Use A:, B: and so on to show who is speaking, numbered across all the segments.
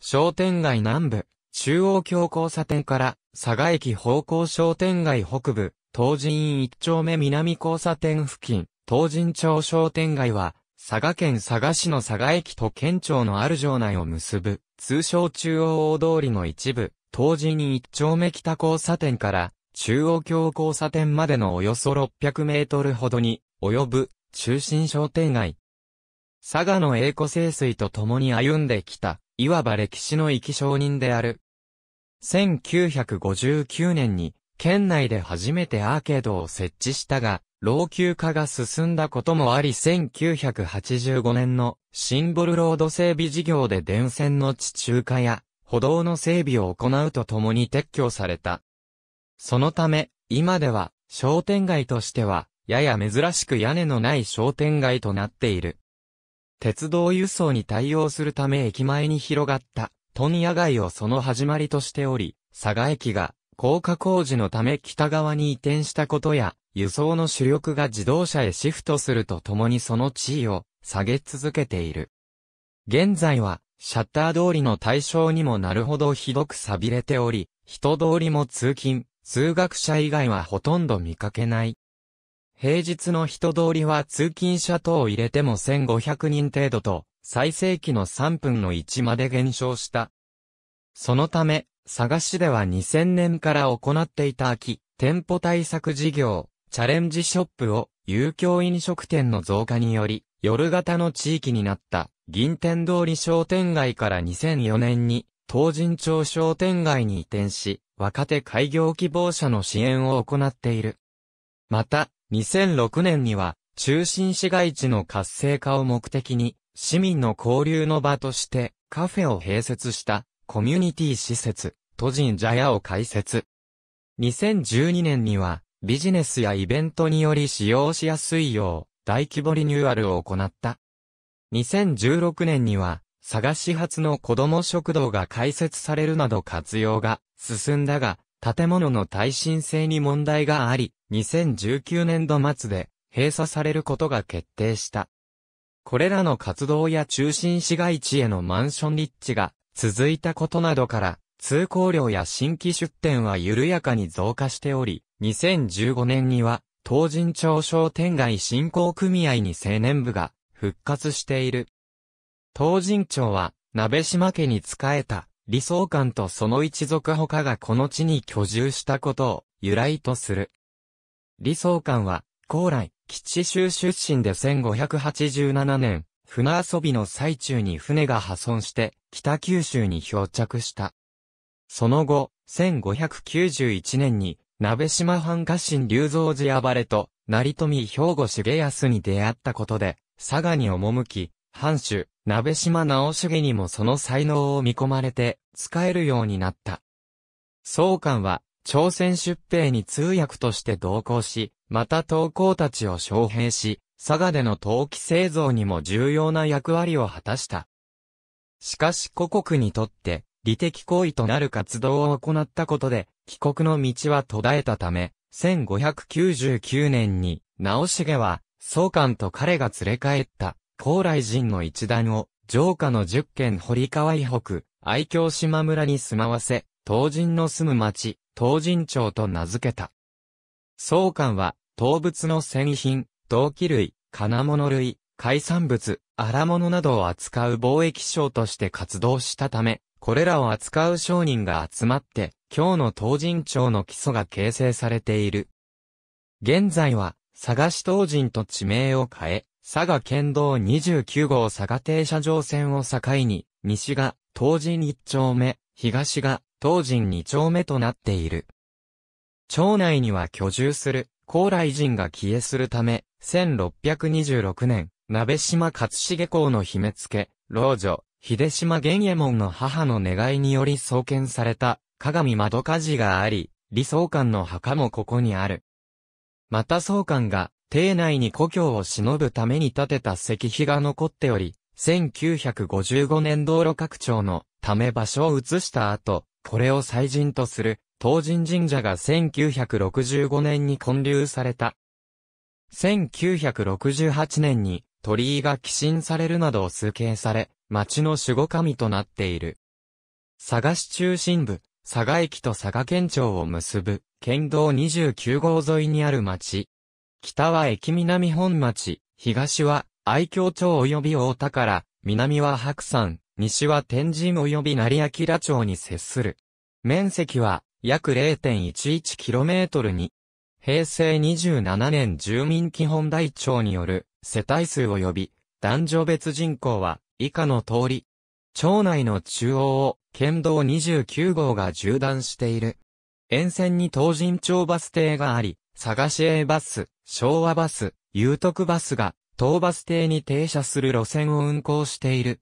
A: 商店街南部、中央橋交差点から、佐賀駅方向商店街北部、東神一丁目南交差点付近、東神町商店街は、佐賀県佐賀市の佐賀駅と県庁のある城内を結ぶ、通称中央大通りの一部、東神一丁目北交差点から、中央橋交差点までのおよそ600メートルほどに、及ぶ、中心商店街。佐賀の栄光清水と共に歩んできた、いわば歴史の生き証人である。1959年に、県内で初めてアーケードを設置したが、老朽化が進んだこともあり1985年のシンボルロード整備事業で電線の地中化や歩道の整備を行うとともに撤去された。そのため、今では商店街としては、やや珍しく屋根のない商店街となっている。鉄道輸送に対応するため駅前に広がったン屋街をその始まりとしており、佐賀駅が高架工事のため北側に移転したことや、輸送の主力が自動車へシフトするとともにその地位を下げ続けている。現在は、シャッター通りの対象にもなるほどひどく錆びれており、人通りも通勤、通学者以外はほとんど見かけない。平日の人通りは通勤者等を入れても1500人程度と、最盛期の3分の1まで減少した。そのため、佐賀市では2000年から行っていた空き、店舗対策事業、チャレンジショップを、有興飲食店の増加により、夜型の地域になった、銀天通り商店街から2004年に、東神町商店街に移転し、若手開業希望者の支援を行っている。また、2006年には、中心市街地の活性化を目的に、市民の交流の場として、カフェを併設した、コミュニティ施設、都人茶屋を開設。2012年には、ビジネスやイベントにより使用しやすいよう、大規模リニューアルを行った。2016年には、佐賀市発の子ども食堂が開設されるなど活用が進んだが、建物の耐震性に問題があり、2019年度末で閉鎖されることが決定した。これらの活動や中心市街地へのマンション立地が続いたことなどから、通行量や新規出店は緩やかに増加しており、2015年には、東神町商店街振興組合に青年部が復活している。東神町は、鍋島家に仕えた、理想館とその一族他がこの地に居住したことを由来とする。李宗館は、高麗、吉州出身で1587年、船遊びの最中に船が破損して、北九州に漂着した。その後、1591年に、鍋島藩家臣龍造寺暴れと、成富兵庫重康に出会ったことで、佐賀に赴き、藩主、鍋島直重にもその才能を見込まれて、使えるようになった。宗館は、朝鮮出兵に通訳として同行し、また投稿たちを招聘し、佐賀での陶器製造にも重要な役割を果たした。しかし故国にとって、利的行為となる活動を行ったことで、帰国の道は途絶えたため、1599年に、直重は、総監と彼が連れ帰った、高麗人の一団を、城下の十軒堀川以北、愛嬌島村に住まわせ、東人の住む町、東人町と名付けた。宗館は、動物の繊維品、動機類、金物類、海産物、荒物などを扱う貿易商として活動したため、これらを扱う商人が集まって、今日の東人町の基礎が形成されている。現在は、佐賀市東人と地名を変え、佐賀県道29号佐賀停車場線を境に、西が東人一丁目、東が当人二丁目となっている。町内には居住する、高麗人が帰えするため、1626年、鍋島勝重公の姫付、老女、秀島玄右衛門の母の願いにより創建された、鏡窓火事があり、理想館の墓もここにある。また総館が、邸内に故郷を忍ぶために建てた石碑が残っており、1955年道路拡張のため場所を移した後、これを祭神とする、東神神社が1965年に建立された。1968年に鳥居が寄進されるなど崇敬され、町の守護神となっている。佐賀市中心部、佐賀駅と佐賀県庁を結ぶ、県道29号沿いにある町。北は駅南本町、東は愛嬌町及び大田から、南は白山、西は天神及び成明町に接する。面積は約 0.11km に、平成27年住民基本台帳による世帯数及び男女別人口は以下の通り、町内の中央を県道29号が縦断している。沿線に東神町バス停があり、佐賀市営バス、昭和バス、有徳バスが、東バス停に停車する路線を運行している。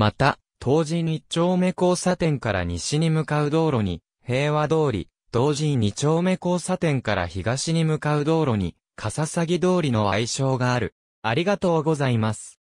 A: また、当時一丁目交差点から西に向かう道路に、平和通り、同時に2丁目交差点から東に向かう道路に、笠欺通りの愛称がある。ありがとうございます。